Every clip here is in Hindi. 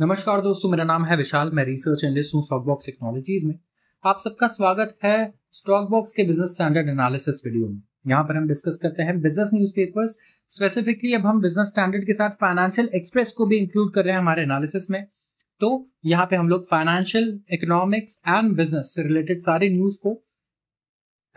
नमस्कार दोस्तों मेरा नाम है विशाल मैं रिसर्च एनलिस्ट हूँ स्टॉक बॉक्स टेक्नोलॉजीज में आप सबका स्वागत है स्टॉक बॉक्स के बिजनेस स्टैंडर्ड एनालिसिस वीडियो में यहाँ पर हम डिस्कस करते हैं बिजनेस न्यूज़पेपर्स स्पेसिफिकली अब हम बिजनेस स्टैंडर्ड के साथ फाइनेंशियल एक्सप्रेस को भी इंक्लूड कर रहे हैं हमारे एनालिसिस में तो यहाँ पे हम लोग फाइनेंशियल इकोनॉमिक्स एंड बिजनेस से रिलेटेड सारे न्यूज़ को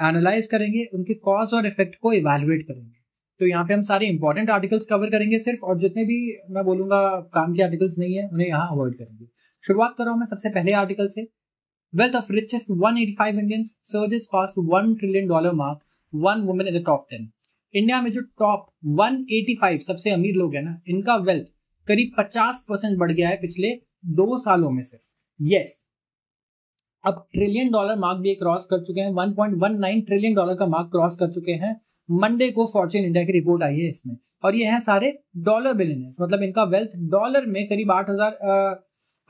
एनालाइज करेंगे उनके कॉज और इफेक्ट को इवेलुएट करेंगे तो यहाँ पे हम सारे इंपॉर्टेंट आर्टिकल्स कवर करेंगे सिर्फ और जितने भी मैं बोलूंगा काम के आर्टिकल्स नहीं है उन्हें यहाँ अवॉइड करेंगे शुरुआत कर रहा हूँ मैं सबसे पहले आर्टिकल से wealth of richest one eighty five Indian surges past one trillion dollar mark one women in the top ten India में जो टॉप 185 सबसे अमीर लोग हैं ना इनका वेल्थ करीब पचास परसेंट बढ़ गया है पिछले दो सालों में सिर्फ यस yes, अब ट्रिलियन डॉलर मार्क भी क्रॉस कर चुके हैं 1.19 ट्रिलियन डॉलर का मार्क क्रॉस कर चुके हैं मंडे को फॉर्चून इंडिया की रिपोर्ट आई है इसमें और ये है सारे डॉलर बिलियनर्स मतलब इनका वेल्थ डॉलर में करीब आठ हजार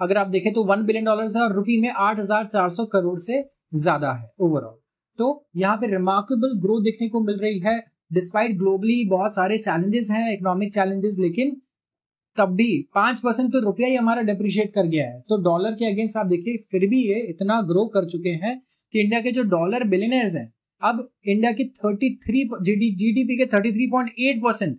अगर आप देखें तो वन बिलियन डॉलर है और रुपी में आठ हजार चार सौ करोड़ से ज्यादा है ओवरऑल तो यहाँ पे रिमार्केबल ग्रोथ देखने को मिल रही है डिस्पाइट ग्लोबली बहुत सारे चैलेंजेस हैं इकोनॉमिक चैलेंजेस लेकिन तब भी पांच परसेंट तो रुपया ही हमारा डेप्रिशिएट कर गया है तो डॉलर के अगेंस्ट आप देखिए फिर भी ये इतना ग्रो कर चुके हैं कि इंडिया के जो डॉलर बिलियनर्स हैं अब इंडिया की thirty three G D P के thirty three point eight percent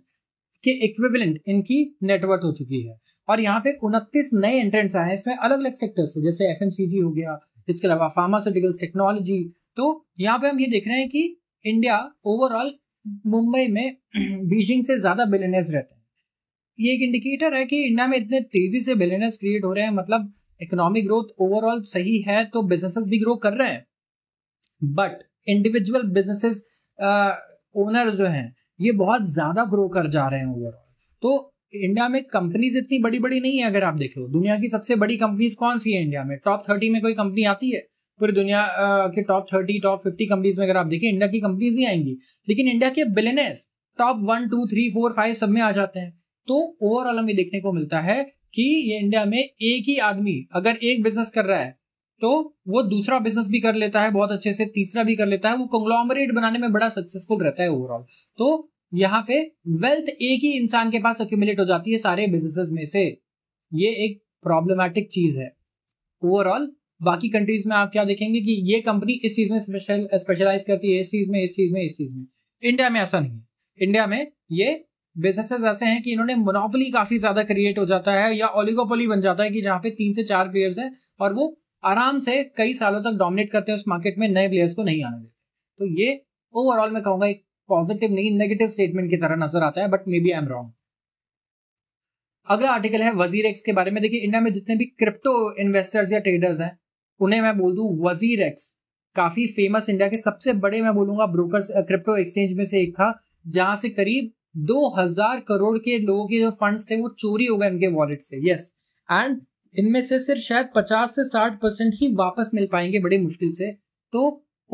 के इक्विवेलेंट इनकी नेटवर्थ हो चुकी है और यहाँ पे उनतीस नए एंट्रेंट्स आए हैं इसमें अलग अलग सेक्टर्स से जैसे एफ हो गया इसके अलावा फार्मास्यूटिकल्स टेक्नोलॉजी तो यहाँ पे हम ये देख रहे हैं कि इंडिया ओवरऑल मुंबई में बीजिंग से ज़्यादा बिलियनर्स रहते हैं ये एक इंडिकेटर है कि इंडिया में इतने तेजी से बिलियनर्स क्रिएट हो रहे हैं मतलब इकोनॉमिक ग्रोथ ओवरऑल सही है तो बिजनेसेस भी ग्रो कर रहे हैं बट इंडिविजुअल बिजनेसेस ओनर जो हैं ये बहुत ज़्यादा ग्रो कर जा रहे हैं ओवरऑल तो इंडिया में कंपनीज इतनी बड़ी बड़ी नहीं है अगर आप देखो दुनिया की सबसे बड़ी कंपनीज कौन सी है इंडिया में टॉप थर्टी में कोई कंपनी आती है पूरी दुनिया के top thirty top fifty companies में अगर आप देखें इंडिया की कंपनीज ही आएंगी लेकिन इंडिया के billionaires top one two three four five सब में आ जाते हैं तो ओवरऑल हमें देखने को मिलता है कि ये इंडिया में एक ही आदमी अगर एक बिजनेस कर रहा है तो वो दूसरा बिजनेस भी कर लेता है बहुत अच्छे से तीसरा भी कर लेता है वो कंग्लॉमरेट बनाने में बड़ा सक्सेसफुल रहता है ओवरऑल तो यहाँ पे वेल्थ एक ही इंसान के पास अक्यूमुलेट हो जाती है सारे बिजनेसेस में से ये एक प्रॉब्लमैटिक चीज है ओवरऑल बाकी कंट्रीज में आप क्या देखेंगे कि ये कंपनी इस चीज में स्पेशल स्पेशलाइज करती है इस चीज में इस चीज में इस चीज में इंडिया में ऐसा नहीं है इंडिया में ये बिजनेसेस ऐसे हैं कि इन्होंने मोनोपोली काफ़ी ज़्यादा क्रिएट हो जाता है या ओलिगोपोली बन जाता है कि जहाँ पे तीन से चार प्लेयर्स हैं और वो आराम से कई सालों तक डोमिनेट करते हैं उस मार्केट में नए प्लेयर्स को नहीं आने देते तो ये ओवरऑल मैं कहूंगा एक पॉजिटिव नहीं नेगेटिव स्टेटमेंट की तरह नजर आता है but maybe I am wrong अगला आर्टिकल है वजीर एक्स के बारे में देखिए इंडिया में जितने भी क्रिप्टो इन्वेस्टर्स या ट्रेडर्स हैं उन्हें मैं बोल दूँ वजीर एक्स काफ़ी फेमस इंडिया के सबसे बड़े मैं बोलूंगा ब्रोकर क्रिप्टो एक्सचेंज में से एक था जहां से करीब दो हजार करोड़ के लोगों के जो फंड्स थे वो चोरी हो गए इनके वॉलेट से यस एंड इनमें से सिर्फ शायद पचास से साठ परसेंट ही वापस मिल पाएंगे बड़ी मुश्किल से तो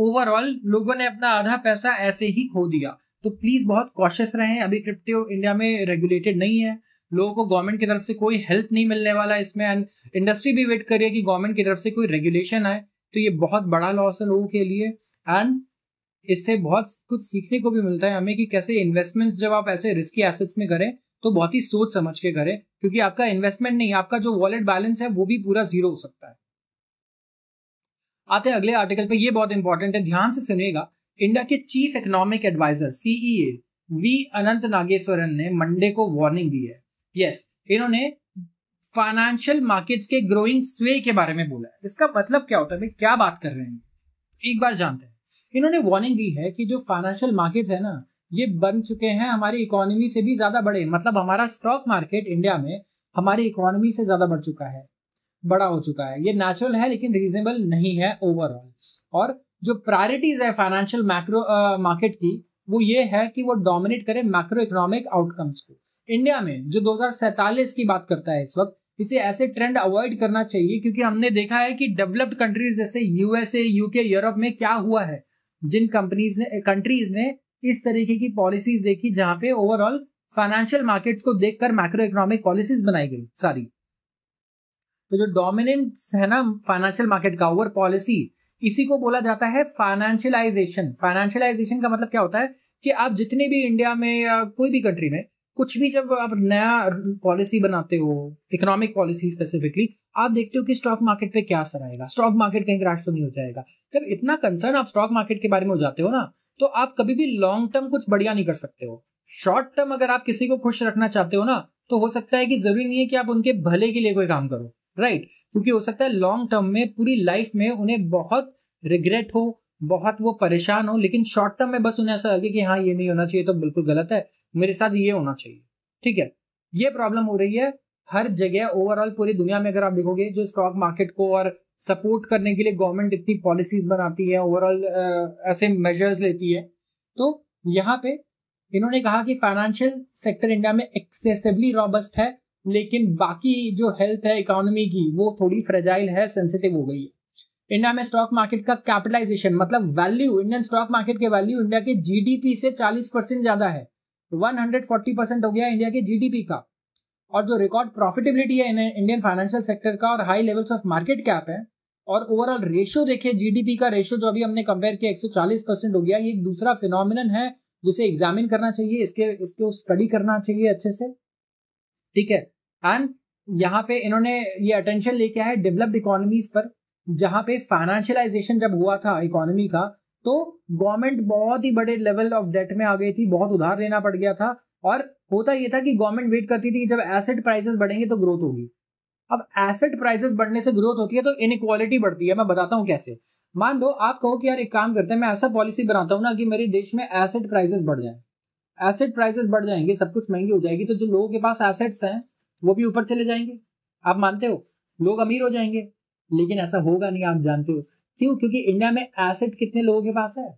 ओवरऑल लोगों ने अपना आधा पैसा ऐसे ही खो दिया तो प्लीज़ बहुत कॉशियस रहें अभी क्रिप्टो इंडिया में रेगुलेटेड नहीं है लोगों को गवर्नमेंट की तरफ से कोई हेल्प नहीं मिलने वाला इसमें एंड इंडस्ट्री भी वेट कर रही है कि गवर्नमेंट की तरफ से कोई रेगुलेशन आए तो ये बहुत बड़ा लॉस है लोगों के लिए एंड इससे बहुत कुछ सीखने को भी मिलता है हमें कि कैसे इन्वेस्टमेंट्स जब आप ऐसे रिस्की एसेट्स में करें तो बहुत ही सोच समझ के करें क्योंकि आपका इन्वेस्टमेंट नहीं आपका जो वॉलेट बैलेंस है वो भी पूरा जीरो हो सकता है आते हैं अगले आर्टिकल पे ये बहुत इंपॉर्टेंट है ध्यान से सुनिएगा इंडिया के chief economic adviser C E V Anantha Nageswaran ने मंडे को वार्निंग दी है यस इन्होंने फाइनेंशियल मार्केट्स के ग्रोइंग स्वे के बारे में बोला है इसका मतलब क्या होता है क्या बात कर रहे हैं एक बार जानते हैं इन्होंने वार्निंग दी है कि जो फाइनेंशियल मार्केट्स है ना ये बन चुके हैं हमारी इकोनॉमी से भी ज़्यादा बड़े मतलब हमारा स्टॉक मार्केट इंडिया में हमारी इकोनॉमी से ज़्यादा बढ़ चुका है बड़ा हो चुका है ये नेचुरल है लेकिन रीजनेबल नहीं है ओवरऑल और जो प्रायोरिटीज़ है फाइनेंशियल मैक्रो मार्केट की वो ये है कि वो डोमिनेट करे मैक्रो इकोनॉमिक आउटकम्स को इंडिया में जो दो की बात करता है इस वक्त इसे ऐसे ट्रेंड अवॉइड करना चाहिए क्योंकि हमने देखा है कि डेवलप्ड कंट्रीज जैसे यूएसए यूके यूरोप में क्या हुआ है जिन कंपनीज ने कंट्रीज ने इस तरीके की पॉलिसीज देखी जहां पे ओवरऑल फाइनेंशियल मार्केट्स को देखकर माइक्रो इकोनॉमिक पॉलिसीज बनाई गई सारी तो जो डोमिनेंट है ना फाइनेंशियल मार्केट का ओवर पॉलिसी इसी को बोला जाता है फाइनेंशियलाइजेशन फाइनेंशियलाइजेशन का मतलब क्या होता है कि आप जितने भी इंडिया में या कोई भी कंट्री में कुछ भी जब आप नया पॉलिसी बनाते हो इकोनॉमिक पॉलिसी स्पेसिफिकली आप देखते हो कि स्टॉक मार्केट पे क्या असर आएगा स्टॉक मार्केट कहीं क्रैश तो नहीं हो जाएगा जब इतना कंसर्न आप स्टॉक मार्केट के बारे में हो जाते हो ना तो आप कभी भी लॉन्ग टर्म कुछ बढ़िया नहीं कर सकते हो शॉर्ट टर्म अगर आप किसी को खुश रखना चाहते हो ना तो हो सकता है कि जरूरी नहीं है कि आप उनके भले के लिए कोई काम करो राइट क्योंकि हो सकता है लॉन्ग टर्म में पूरी लाइफ में उन्हें बहुत रिग्रेट हो बहुत वो परेशान हो लेकिन शॉर्ट टर्म में बस उन्हें ऐसा लगे कि हाँ ये नहीं होना चाहिए तो बिल्कुल गलत है मेरे साथ ये होना चाहिए ठीक है ये प्रॉब्लम हो रही है हर जगह ओवरऑल पूरी दुनिया में अगर आप देखोगे जो स्टॉक मार्केट को और सपोर्ट करने के लिए गवर्नमेंट इतनी पॉलिसीज बनाती है ओवरऑल ऐसे मेजर्स लेती है तो यहाँ पे इन्होंने कहा कि फाइनेंशियल सेक्टर इंडिया में एक्सेसिवली रॉबस्ट है लेकिन बाकी जो हेल्थ है इकोनॉमी की वो थोड़ी फ्रेजाइल है सेंसिटिव हो गई है इंडिया में स्टॉक मार्केट का कैपिटलाइजेशन मतलब वैल्यू इंडियन स्टॉक मार्केट के वैल्यू इंडिया के जीडीपी से 40 परसेंट ज्यादा है 140 परसेंट हो गया इंडिया के जीडीपी का और जो रिकॉर्ड प्रॉफिटेबिलिटी है इंडियन फाइनेंशियल सेक्टर का और high levels of market cap है और ओवरऑल रेशियो देखिए जीडीपी का रेशियो जो अभी हमने कंपेयर किया एक परसेंट हो गया ये एक दूसरा फिनोमिनन है जिसे एग्जामिन करना चाहिए इसके इसको स्टडी करना चाहिए अच्छे से ठीक है एंड यहाँ पे इन्होंने ये अटेंशन लेके आया है डेवलप्ड इकोनॉमीज पर जहां पे फाइनेंशियलाइजेशन जब हुआ था इकोनॉमी का तो गवर्नमेंट बहुत ही बड़े लेवल ऑफ डेट में आ गई थी बहुत उधार लेना पड़ गया था और होता यह था कि गवर्नमेंट वेट करती थी कि जब एसेट प्राइसेस बढ़ेंगे तो ग्रोथ होगी अब एसेट प्राइसेस बढ़ने से ग्रोथ होती है तो इनक्वालिटी बढ़ती है मैं बताता हूँ कैसे मान लो आप कहो कि यार एक काम करते हैं मैं ऐसा पॉलिसी बनाता हूँ ना कि मेरे देश में एसेट प्राइसेस बढ़ जाए एसेट प्राइसेस बढ़ जाएंगे सब कुछ महंगी हो जाएगी तो जो लोगों के पास एसेट्स हैं वो भी ऊपर चले जाएंगे आप मानते हो लोग अमीर हो जाएंगे लेकिन ऐसा होगा नहीं आप जानते हो क्यों क्योंकि इंडिया में एसेट कितने लोगों के पास है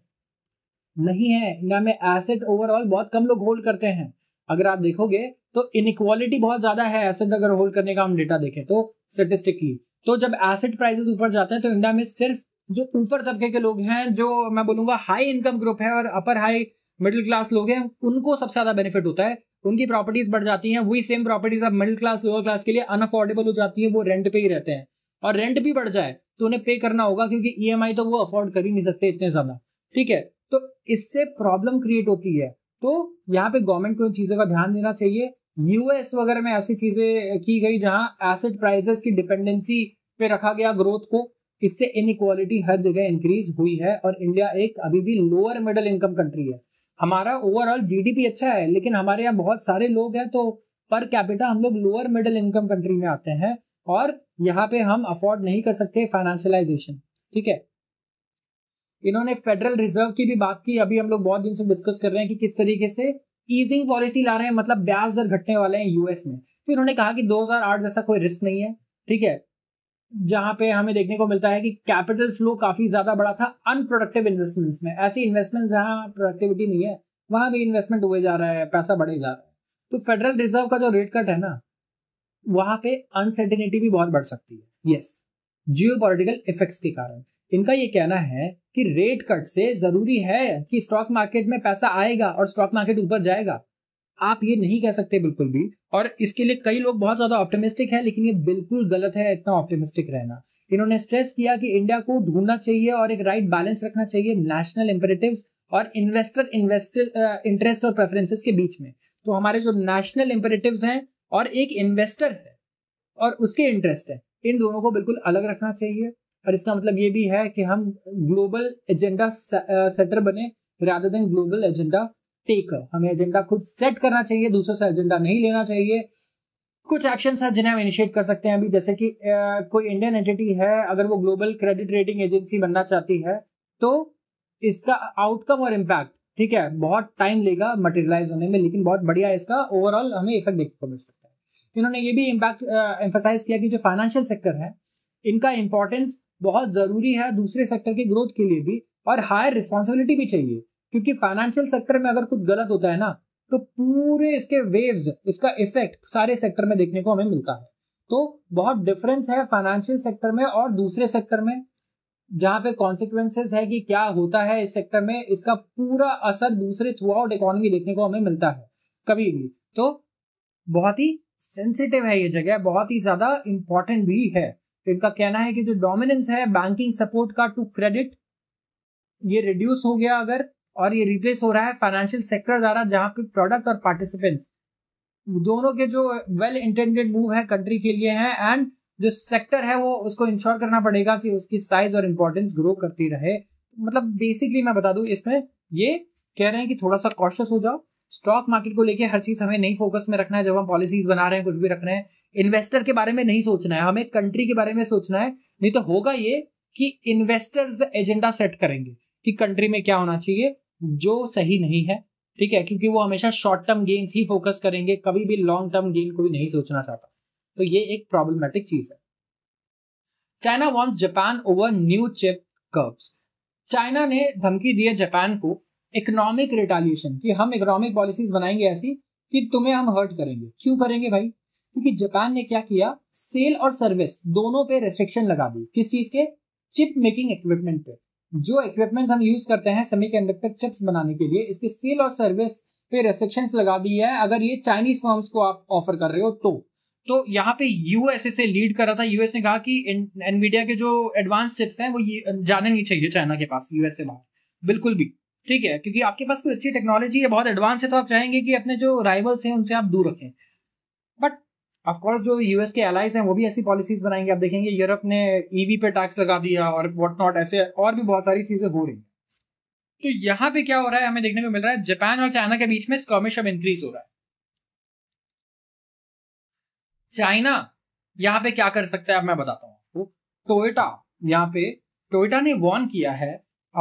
नहीं है इंडिया में एसेट ओवरऑल बहुत कम लोग होल्ड करते हैं अगर आप देखोगे तो इनक्वालिटी बहुत ज्यादा है एसेट अगर होल्ड करने का हम डेटा देखें तो स्टेटिस्टिकली तो जब एसेट प्राइसेस ऊपर जाते हैं तो इंडिया में सिर्फ जो ऊपर तबके के लोग हैं जो मैं बोलूंगा हाई इनकम ग्रुप है और अपर हाई मिडिल क्लास लोग हैं उनको सबसे ज्यादा बेनिफिट होता है उनकी प्रॉपर्टीज बढ़ जाती हैं वही सेम प्रॉपर्टीज अब मिडिल क्लास लोअर क्लास के लिए अनअफोर्डेबल हो जाती है वो रेंट पे ही रहते हैं और रेंट भी बढ़ जाए तो उन्हें पे करना होगा क्योंकि ई e तो वो अफोर्ड कर ही नहीं सकते इतने ज़्यादा ठीक है तो इससे प्रॉब्लम क्रिएट होती है तो यहाँ पे गवर्नमेंट को इन चीज़ों का ध्यान देना चाहिए यूएस वगैरह में ऐसी चीज़ें की गई जहाँ एसेट प्राइजेस की डिपेंडेंसी पे रखा गया ग्रोथ को इससे इनक्वालिटी हर जगह इंक्रीज हुई है और इंडिया एक अभी भी लोअर मिडिल इनकम कंट्री है हमारा ओवरऑल जीडीपी अच्छा है लेकिन हमारे यहाँ बहुत सारे लोग हैं तो पर कैपिटा हम लोग लोअर मिडिल इनकम कंट्री में आते हैं और यहाँ पे हम अफोर्ड नहीं कर सकते फाइनेंशियलाइजेशन ठीक है इन्होंने फेडरल रिजर्व की भी बात की अभी हम लोग बहुत दिन से डिस्कस कर रहे हैं कि किस तरीके से ईजिंग पॉलिसी ला रहे हैं मतलब ब्याज दर घटने वाले हैं यूएस में तो इन्होंने कहा कि 2008 जैसा कोई रिस्क नहीं है ठीक है जहां पे हमें देखने को मिलता है कि कैपिटल फ्लो काफी ज्यादा बड़ा था अनप्रोडक्टिव इन्वेस्टमेंट्स में ऐसी इन्वेस्टमेंट जहां प्रोडक्टिविटी नहीं है वहां भी इन्वेस्टमेंट हुए जा रहा है पैसा बढ़े जा रहा है तो फेडरल रिजर्व का जो रेट कट है ना वहां पे अनसर्टेनिटी भी बहुत बढ़ सकती है यस जियो पोलिटिकल इफेक्ट्स के कारण इनका ये कहना है कि रेट कट से जरूरी है कि स्टॉक मार्केट में पैसा आएगा और स्टॉक मार्केट ऊपर जाएगा आप ये नहीं कह सकते बिल्कुल भी और इसके लिए कई लोग बहुत ज्यादा ऑप्टिमिस्टिक हैं लेकिन ये बिल्कुल गलत है इतना ऑप्टिमिस्टिक रहना इन्होंने स्ट्रेस किया कि इंडिया को ढूंढना चाहिए और एक राइट बैलेंस रखना चाहिए नेशनल इंपेरेटिव और इन्वेस्टर इन्वेस्टर इंटरेस्ट और प्रेफरेंसेस के बीच में तो हमारे जो नेशनल इंपेरेटिव हैं और एक इन्वेस्टर है और उसके इंटरेस्ट है इन दोनों को बिल्कुल अलग रखना चाहिए और इसका मतलब ये भी है कि हम ग्लोबल एजेंडा सेटर बने rather than global agenda taker हमें एजेंडा खुद सेट करना चाहिए दूसरों से एजेंडा नहीं लेना चाहिए कुछ एक्शन है जिन्हें हम इनिशिएट कर सकते हैं अभी जैसे कि कोई इंडियन एंटिटी है अगर वो ग्लोबल क्रेडिट रेटिंग एजेंसी बनना चाहती है तो इसका आउटकम और इम्पैक्ट ठीक है बहुत टाइम लेगा मटेरियलाइज होने में लेकिन बहुत बढ़िया इसका ओवरऑल हमें इफेक्ट देखने को मिल सकता है तो इन्होंने ये भी इम्पैक्ट एम्फोसाइज किया कि जो फाइनेंशियल सेक्टर है इनका इंपॉर्टेंस बहुत ज़रूरी है दूसरे सेक्टर के ग्रोथ के लिए भी और हायर रिस्पॉन्सिबिलिटी भी चाहिए क्योंकि फाइनेंशियल सेक्टर में अगर कुछ गलत होता है ना तो पूरे इसके वेव्स इसका इफेक्ट सारे सेक्टर में देखने को हमें मिलता है तो बहुत डिफरेंस है फाइनेंशियल सेक्टर में और दूसरे सेक्टर में जहां पे कॉन्सिक्वेंसेज है कि क्या होता है इस सेक्टर में इसका पूरा असर दूसरे थ्रू आउट इकोनॉमी देखने को हमें मिलता है कभी भी तो बहुत ही सेंसिटिव है ये जगह बहुत ही ज्यादा इंपॉर्टेंट भी है तो इनका कहना है कि जो डोमिनेंस है बैंकिंग सपोर्ट का टू क्रेडिट ये रिड्यूस हो गया अगर और ये रिप्लेस हो रहा है फाइनेंशियल सेक्टर द्वारा जहां पे प्रोडक्ट और पार्टिसिपेंट दोनों के जो वेल इंटेंडेड मूव है कंट्री के लिए है एंड जो सेक्टर है वो उसको इंश्योर करना पड़ेगा कि उसकी साइज और इम्पोर्टेंस ग्रो करती रहे मतलब बेसिकली मैं बता दूं इसमें ये कह रहे हैं कि थोड़ा सा कॉशियस हो जाओ स्टॉक मार्केट को लेके हर चीज हमें नहीं फोकस में रखना है जब हम पॉलिसीज बना रहे हैं कुछ भी रख रहे हैं इन्वेस्टर के बारे में नहीं सोचना है हमें कंट्री के बारे में सोचना है नहीं तो होगा ये कि इन्वेस्टर्स एजेंडा सेट करेंगे कि कंट्री में क्या होना चाहिए जो सही नहीं है ठीक है क्योंकि वो हमेशा शॉर्ट टर्म गेन्स ही फोकस करेंगे कभी भी लॉन्ग टर्म गेन भी नहीं सोचना चाहता तो ये एक प्रॉब्लमेटिक चीज है चाइना वॉन्ट्स Japan over new chip curbs China ने धमकी दी है जापान को इकोनॉमिक रिटालिएशन कि हम इकोनॉमिक पॉलिसीज बनाएंगे ऐसी कि तुम्हें हम हर्ट करेंगे क्यों करेंगे भाई क्योंकि जापान ने क्या किया सेल और सर्विस दोनों पे रेस्ट्रिक्शन लगा दी किस चीज के चिप मेकिंग इक्विपमेंट पे जो इक्विपमेंट्स हम यूज करते हैं सेमी कंडक्टर चिप्स बनाने के लिए इसके सेल और सर्विस पे रेस्ट्रिक्शंस लगा दी है अगर ये चाइनीज फॉर्म्स को आप ऑफर कर रहे हो तो तो यहाँ पे यूएसए से लीड कर रहा था यूएस ने कहा कि एनवीडिया के जो एडवांस चिप्स हैं वो ये जाने नहीं चाहिए चाइना के पास यूएस से बाहर बिल्कुल भी ठीक है क्योंकि आपके पास कोई अच्छी टेक्नोलॉजी है बहुत एडवांस है तो आप चाहेंगे कि अपने जो राइवल्स हैं उनसे आप दूर रखें बट ऑफकोर्स जो यूएस के एलाइज हैं वो भी ऐसी पॉलिसीज बनाएंगे आप देखेंगे यूरोप ने ईवी e पे टैक्स लगा दिया और वॉट नॉट ऐसे और भी बहुत सारी चीज़ें हो रही हैं तो यहाँ पे क्या हो रहा है हमें देखने को मिल रहा है जापान और चाइना के बीच में स्कॉमिश अब इंक्रीज हो रहा है चाइना यहाँ पे क्या कर सकता है अब मैं बताता हूँ टोयोटा यहाँ पे टोयोटा ने वॉर्न किया है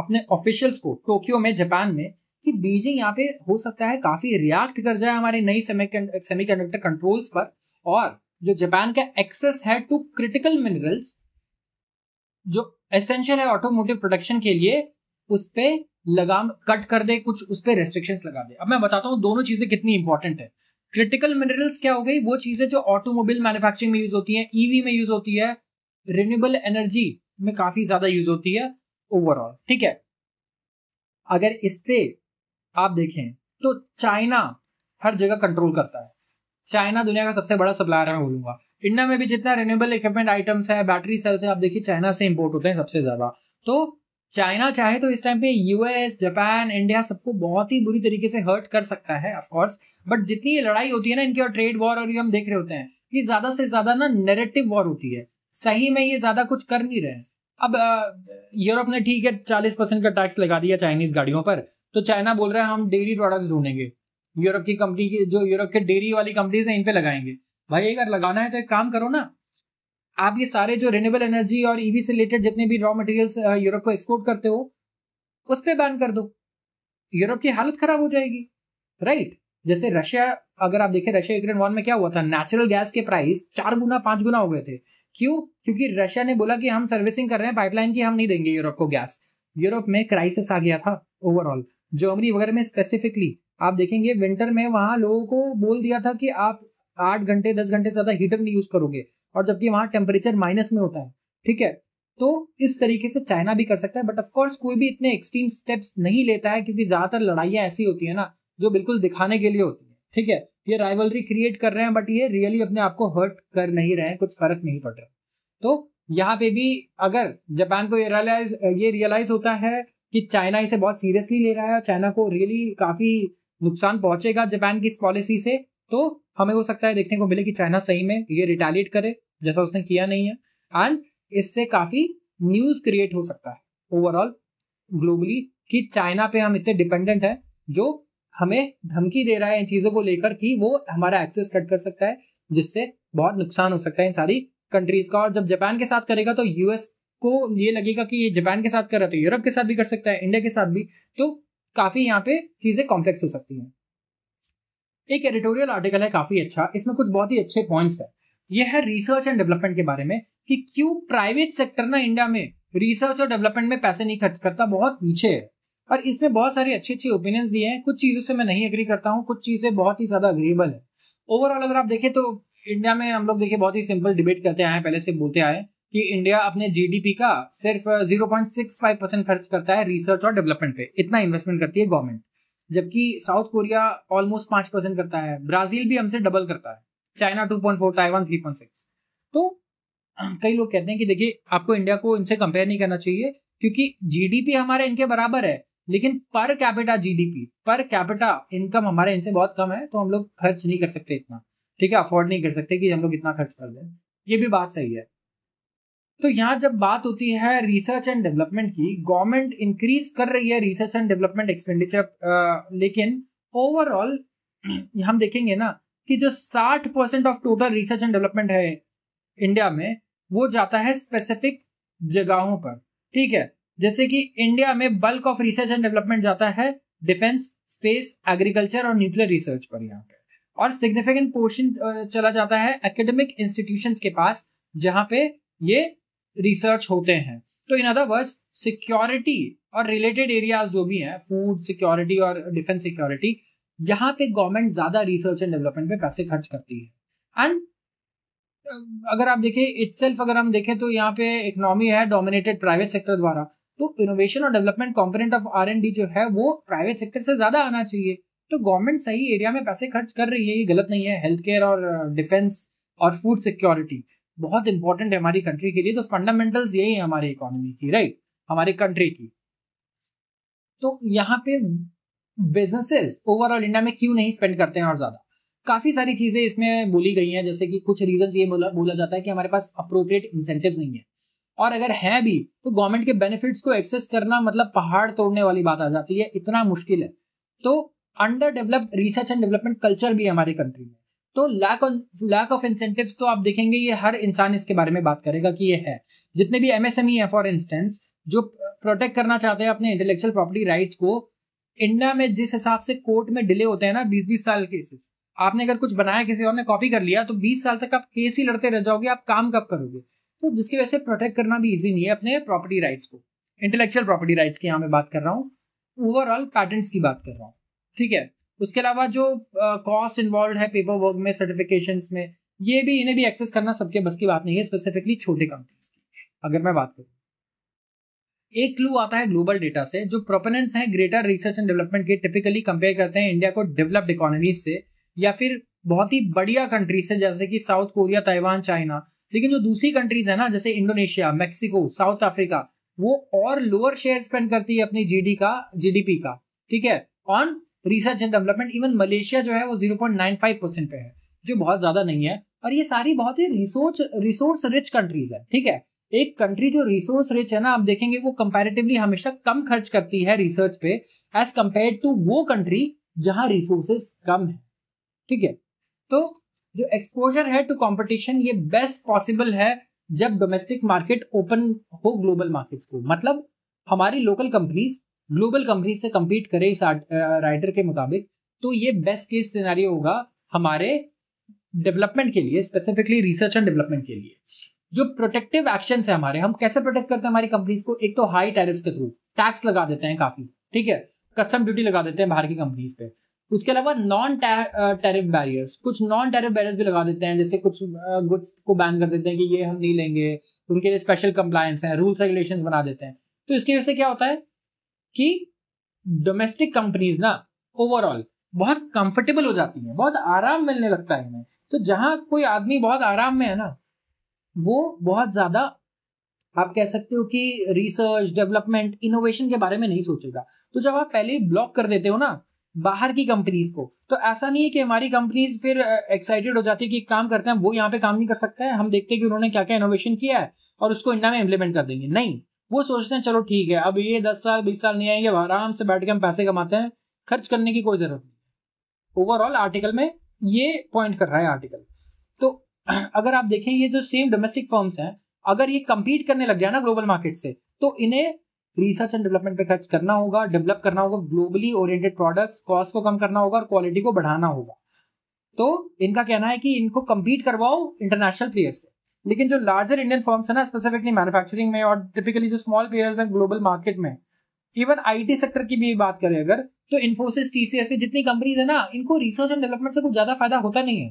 अपने ऑफिशियल्स को टोक्यो में जापान में कि बीजिंग यहाँ पे हो सकता है काफी रिएक्ट कर जाए हमारे नई सेमी कंडक्टर कंट्रोल्स पर और जो जापान का एक्सेस है टू क्रिटिकल मिनरल्स जो एसेंशियल है ऑटोमोटिव प्रोडक्शन के लिए उस पर लगाम कट कर दे कुछ उस पर रेस्ट्रिक्शंस लगा दे अब मैं बताता हूँ दोनों चीजें कितनी इंपॉर्टेंट है क्रिटिकल मिनरल्स क्या हो गई वो चीजें जो ऑटोमोबाइल मैन्युफैक्चरिंग में यूज e होती है ईवी में यूज होती है रिन्यूएबल एनर्जी में काफी ज्यादा यूज होती है ओवरऑल ठीक है अगर इस पे आप देखें तो चाइना हर जगह कंट्रोल करता है चाइना दुनिया का सबसे बड़ा सप्लायर है मैं बोलूंगा इंडिया में भी जितना रिन्यूएबल इक्विपमेंट आइटम्स है बैटरी सेल्स है आप देखिए चाइना से इंपोर्ट होते हैं सबसे ज्यादा तो चाइना चाहे तो इस टाइम पे यूएस जापान इंडिया सबको बहुत ही बुरी तरीके से हर्ट कर सकता है ऑफ कोर्स बट जितनी ये लड़ाई होती है ना इनकी और ट्रेड वॉर और ये हम देख रहे होते हैं ये ज्यादा से ज्यादा ना नेरेटिव वॉर होती है सही में ये ज्यादा कुछ कर नहीं रहे अब यूरोप ने ठीक है चालीस परसेंट का टैक्स लगा दिया चाइनीज गाड़ियों पर तो चाइना बोल रहा है हम डेयरी प्रोडक्ट्स ढूंढेंगे यूरोप की कंपनी की जो यूरोप के डेयरी वाली कंपनीज है इन पे लगाएंगे भाई अगर लगाना है तो एक काम करो ना आप ये सारे जो रिन्यूएबल एनर्जी और ईवी से रिलेटेड जितने भी रॉ मटेरियल्स यूरोप को एक्सपोर्ट करते हो उस पर बैन कर दो यूरोप की हालत खराब हो जाएगी राइट right? जैसे रशिया अगर आप देखें रशिया यूक्रेन वॉर में क्या हुआ था नेचुरल गैस के प्राइस चार गुना पांच गुना हो गए थे क्यों क्योंकि रशिया ने बोला कि हम सर्विसिंग कर रहे हैं पाइपलाइन की हम नहीं देंगे यूरोप को गैस यूरोप में क्राइसिस आ गया था ओवरऑल जर्मनी वगैरह में स्पेसिफिकली आप देखेंगे विंटर में वहां लोगों को बोल दिया था कि आप आठ घंटे दस घंटे से ज़्यादा हीटर नहीं यूज़ करोगे और जबकि वहां टेम्परेचर माइनस में होता है ठीक है तो इस तरीके से चाइना भी कर सकता है बट ऑफकोर्स कोई भी इतने एक्सट्रीम स्टेप्स नहीं लेता है क्योंकि ज़्यादातर लड़ाइया ऐसी होती है ना जो बिल्कुल दिखाने के लिए होती है ठीक है ये राइवलरी क्रिएट कर रहे हैं बट ये रियली अपने आप को हर्ट कर नहीं रहे हैं कुछ फर्क नहीं पड़ रहा तो यहाँ पे भी अगर जापान को ये रियलाइज ये रियलाइज होता है कि चाइना इसे बहुत सीरियसली ले रहा है चाइना को रियली काफ़ी नुकसान पहुंचेगा जापान की इस पॉलिसी से तो हमें हो सकता है देखने को मिले कि चाइना सही में ये रिटेलिएट करे जैसा उसने किया नहीं है एंड इससे काफ़ी न्यूज़ क्रिएट हो सकता है ओवरऑल ग्लोबली कि चाइना पे हम इतने डिपेंडेंट हैं जो हमें धमकी दे रहा है इन चीज़ों को लेकर कि वो हमारा एक्सेस कट कर सकता है जिससे बहुत नुकसान हो सकता है इन सारी कंट्रीज़ का और जब जापान के साथ करेगा तो यूएस को ये लगेगा कि ये जापान के साथ कर रहा है तो यूरोप के साथ भी कर सकता है इंडिया के साथ भी तो काफ़ी यहाँ पे चीज़ें कॉम्प्लेक्स हो सकती हैं एक एडिटोरियल आर्टिकल है काफी अच्छा इसमें कुछ बहुत ही अच्छे पॉइंट्स है यह है रिसर्च एंड डेवलपमेंट के बारे में कि क्यों प्राइवेट सेक्टर ना इंडिया में रिसर्च और डेवलपमेंट में पैसे नहीं खर्च करता बहुत पीछे है और इसमें बहुत सारे अच्छे अच्छे ओपिनियंस दिए हैं कुछ चीज़ों से मैं नहीं एग्री करता हूँ कुछ चीज़ें बहुत ही ज़्यादा अग्रीबल है ओवरऑल अगर आप देखें तो इंडिया में हम लोग देखिए बहुत ही सिंपल डिबेट करते आए हैं पहले से बोलते आए कि इंडिया अपने जी का सिर्फ जीरो परसेंट खर्च करता है रिसर्च और डेवलपमेंट पे इतना इन्वेस्टमेंट करती है गवर्नमेंट जबकि साउथ कोरिया ऑलमोस्ट पांच परसेंट करता है ब्राज़ील भी हमसे डबल करता है China two point four Taiwan three point six तो कई लोग कहते हैं कि देखिए आपको इंडिया को इनसे कंपेयर नहीं करना चाहिए क्योंकि जीडीपी हमारे इनके बराबर है लेकिन per capita GDP per capita income हमारे इनसे बहुत कम है तो हम लोग खर्च नहीं कर सकते इतना ठीक है अफोर्ड नहीं कर सकते कि हम लोग इतना खर्च कर दें ये भी बात सही है तो यहाँ जब बात होती है रिसर्च एंड डेवलपमेंट की गवर्नमेंट इंक्रीज कर रही है रिसर्च एंड डेवलपमेंट एक्सपेंडिचर लेकिन ओवरऑल हम देखेंगे ना कि जो 60 percent of total research and development है इंडिया में वो जाता है स्पेसिफिक जगहों पर ठीक है जैसे कि इंडिया में bulk of research and development जाता है डिफेंस स्पेस एग्रीकल्चर और न्यूक्लियर रिसर्च पर यहाँ पे और सिग्निफिकेंट पोर्शन चला जाता है एकेडमिक इंस्टीट्यूशंस के पास जहाँ पे ये रिसर्च होते हैं तो इन अदर वर्ड्स सिक्योरिटी और रिलेटेड एरियाज जो भी हैं फूड सिक्योरिटी और डिफेंस सिक्योरिटी यहाँ पे गवर्नमेंट ज़्यादा रिसर्च एंड डेवलपमेंट पे पैसे खर्च करती है एंड अगर आप देखें इट अगर हम देखें तो यहाँ पे इकोनॉमी है डोमिनेटेड प्राइवेट सेक्टर द्वारा तो इनोवेशन और development component of R and D जो है वो प्राइवेट सेक्टर से ज़्यादा आना चाहिए तो गवर्नमेंट सही एरिया में पैसे खर्च कर रही है ये गलत नहीं है हेल्थ केयर और डिफेंस और फूड सिक्योरिटी बहुत इंपॉर्टेंट है हमारी कंट्री के लिए तो फंडामेंटल्स यही है हमारी इकोनॉमी की राइट हमारे कंट्री की तो यहाँ पे बिजनेसेस ओवरऑल इंडिया में क्यों नहीं स्पेंड करते हैं और ज्यादा काफी सारी चीजें इसमें बोली गई हैं जैसे कि कुछ रीजन ये बोला बोला जाता है कि हमारे पास अप्रोप्रिएट इंसेंटिव नहीं है और अगर है भी तो गवर्नमेंट के बेनिफिट्स को एक्सेस करना मतलब पहाड़ तोड़ने वाली बात आ जाती है इतना मुश्किल है तो under developed research and development culture भी हमारी कंट्री में तो lack of lack of incentive तो आप देखेंगे ये हर इंसान इसके बारे में बात करेगा कि ये है जितने भी एमएसएमई है फॉर इंस्टेंस जो प्रोटेक्ट करना चाहते हैं अपने इंटेलेक्चुअल प्रॉपर्टी राइट्स को इंडिया में जिस हिसाब से कोर्ट में डिले होते हैं ना बीस बीस साल केसेस आपने अगर कुछ बनाया किसी और ने कॉपी कर लिया तो बीस साल तक आप केस ही लड़ते रह जाओगे आप काम कब करोगे तो जिसकी वजह से प्रोटेक्ट करना भी ईजी नहीं है अपने प्रॉपर्टी राइट्स को इंटेलेक्चुअल प्रॉपर्टी राइट्स की यहाँ मैं बात कर रहा हूँ ओवरऑल पैटर्न की बात कर रहा हूँ ठीक है उसके अलावा जो कॉस्ट इन्वॉल्व है पेपर वर्क में सर्टिफिकेशन में ये भी इन्हें भी एक्सेस करना सबके बस की बात नहीं है स्पेसिफिकली छोटे कंपनीज की अगर मैं बात करूँ एक क्लू आता है ग्लोबल डेटा से जो प्रोपोनेंट्स हैं ग्रेटर रिसर्च एंड डेवलपमेंट के टिपिकली कंपेयर करते हैं इंडिया को डेवलप्ड इकोनॉमी से या फिर बहुत ही बढ़िया कंट्रीज से जैसे कि साउथ कोरिया ताइवान चाइना लेकिन जो दूसरी कंट्रीज है ना जैसे इंडोनेशिया मैक्सिको साउथ अफ्रीका वो और लोअर शेयर स्पेंड करती है अपनी जी का जी का ठीक है on research and development even Malaysia जो है वो zero point nine five percent पे है जो बहुत ज्यादा नहीं है और ये सारी बहुत ही रिसोर्स रिसोर्स रिच कंट्रीज है ठीक है एक कंट्री जो रिसोर्स रिच है ना आप देखेंगे वो कंपेरेटिवली हमेशा कम खर्च करती है रिसर्च पे एज कंपेयर टू वो कंट्री जहां रिसोर्सेस कम है ठीक है तो जो एक्सपोजर है टू कंपटीशन ये बेस्ट पॉसिबल है जब डोमेस्टिक मार्केट ओपन हो ग्लोबल मार्केट्स को मतलब हमारी लोकल कंपनीज ग्लोबल कंपनी से कम्पीट करे इस राइटर के मुताबिक तो ये बेस्ट केस सिनारी होगा हमारे डेवलपमेंट के लिए स्पेसिफिकली रिसर्च एंड डेवलपमेंट के लिए जो प्रोटेक्टिव एक्शन है हमारे हम कैसे प्रोटेक्ट करते हैं हमारी कंपनीज को एक तो हाई टैरिफ्स के थ्रू टैक्स लगा देते हैं काफी ठीक है कस्टम ड्यूटी लगा देते हैं बाहर की कंपनीज पे उसके अलावा नॉन टैरिफ बैरियर्स कुछ नॉन टैरिफ बैरियर्स भी लगा देते हैं जैसे कुछ गुड्स को बैन कर देते हैं कि ये हम नहीं लेंगे उनके लिए स्पेशल कंप्लायंस है रूल्स रेगुलेशन बना देते हैं तो इसकी वजह से क्या होता है कि डोमेस्टिक कंपनीज ना ओवरऑल बहुत कंफर्टेबल हो जाती हैं बहुत आराम मिलने लगता है इन्हें तो जहां कोई आदमी बहुत आराम में है ना वो बहुत ज़्यादा आप कह सकते हो कि रिसर्च डेवलपमेंट इनोवेशन के बारे में नहीं सोचेगा तो जब आप पहले ही ब्लॉक कर देते हो ना बाहर की कंपनीज को तो ऐसा नहीं है कि हमारी कंपनीज फिर एक्साइटेड हो जाती है कि काम करते हैं वो यहाँ पे काम नहीं कर सकते हैं हम देखते हैं कि उन्होंने क्या क्या इनोवेशन किया है और उसको इंडिया में इम्प्लीमेंट कर देंगे नहीं वो सोचते हैं चलो ठीक है अब ये दस साल बीस साल नहीं आएंगे आराम से बैठ के हम पैसे कमाते हैं खर्च करने की कोई ज़रूरत नहीं ओवरऑल आर्टिकल में ये पॉइंट कर रहा है आर्टिकल तो अगर आप देखें ये जो सेम डोमेस्टिक फॉर्म्स हैं अगर ये कम्पीट करने लग जाए ना ग्लोबल मार्केट से तो इन्हें रिसर्च एंड डेवलपमेंट पे खर्च करना होगा डेवलप करना होगा ग्लोबली ओरिएंटेड प्रोडक्ट्स कॉस्ट को कम करना होगा और क्वालिटी को बढ़ाना होगा तो इनका कहना है कि इनको कम्पीट करवाओ इंटरनेशनल प्लेयर से लेकिन जो लार्जर इंडियन फर्म्स है ना स्पेसिफिकली मैन्युफैक्चरिंग में और टिपिकली जो स्मॉल प्लेयर्स हैं ग्लोबल मार्केट में इवन आईटी सेक्टर की भी बात करें अगर तो इन्फोसिस टीसीएस जितनी कंपनीज है ना इनको रिसर्च एंड डेवलपमेंट से कुछ ज्यादा फायदा होता नहीं है